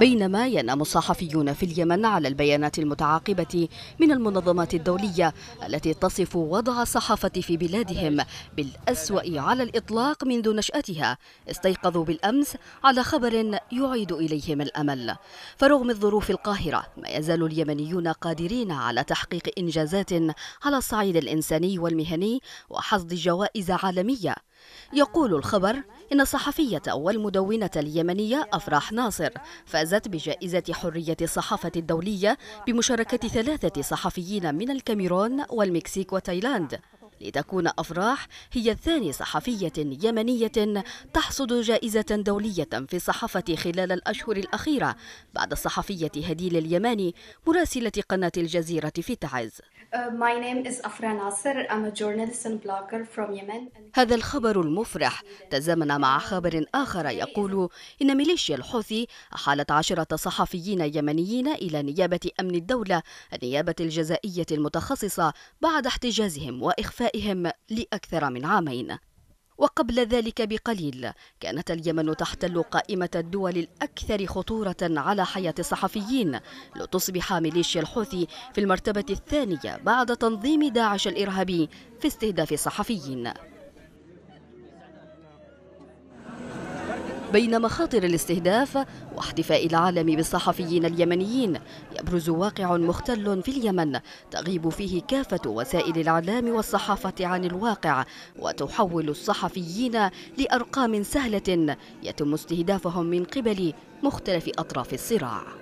بينما ينام الصحفيون في اليمن على البيانات المتعاقبة من المنظمات الدولية التي تصف وضع الصحافة في بلادهم بالأسوأ على الإطلاق منذ نشأتها استيقظوا بالأمس على خبر يعيد إليهم الأمل فرغم الظروف القاهرة ما يزال اليمنيون قادرين على تحقيق إنجازات على الصعيد الإنساني والمهني وحصد جوائز عالمية يقول الخبر إن الصحفية والمدونة اليمنية أفراح ناصر فازت بجائزة حرية الصحافة الدولية بمشاركة ثلاثة صحفيين من الكاميرون والمكسيك وتايلاند لتكون أفراح هي الثاني صحفية يمنية تحصد جائزة دولية في الصحافة خلال الأشهر الأخيرة بعد الصحفية هديل اليماني مراسلة قناة الجزيرة في تعز Uh, my name is Afra Nasser. I'm a journalist and blogger from Yemen. هذا الخبر المفرح تزامن مع خبر آخر يقول إن ميليشيا الحوثي أحالت عشرة صحفيين يمنيين إلى نيابة أمن الدولة النيابة الجزائية المتخصصة بعد احتجازهم وإخفائهم لأكثر من عامين وقبل ذلك بقليل كانت اليمن تحتل قائمة الدول الأكثر خطورة على حياة الصحفيين لتصبح ميليشيا الحوثي في المرتبة الثانية بعد تنظيم داعش الإرهابي في استهداف الصحفيين بين مخاطر الاستهداف واحتفاء العالم بالصحفيين اليمنيين يبرز واقع مختل في اليمن تغيب فيه كافة وسائل الإعلام والصحافة عن الواقع وتحول الصحفيين لأرقام سهلة يتم استهدافهم من قبل مختلف أطراف الصراع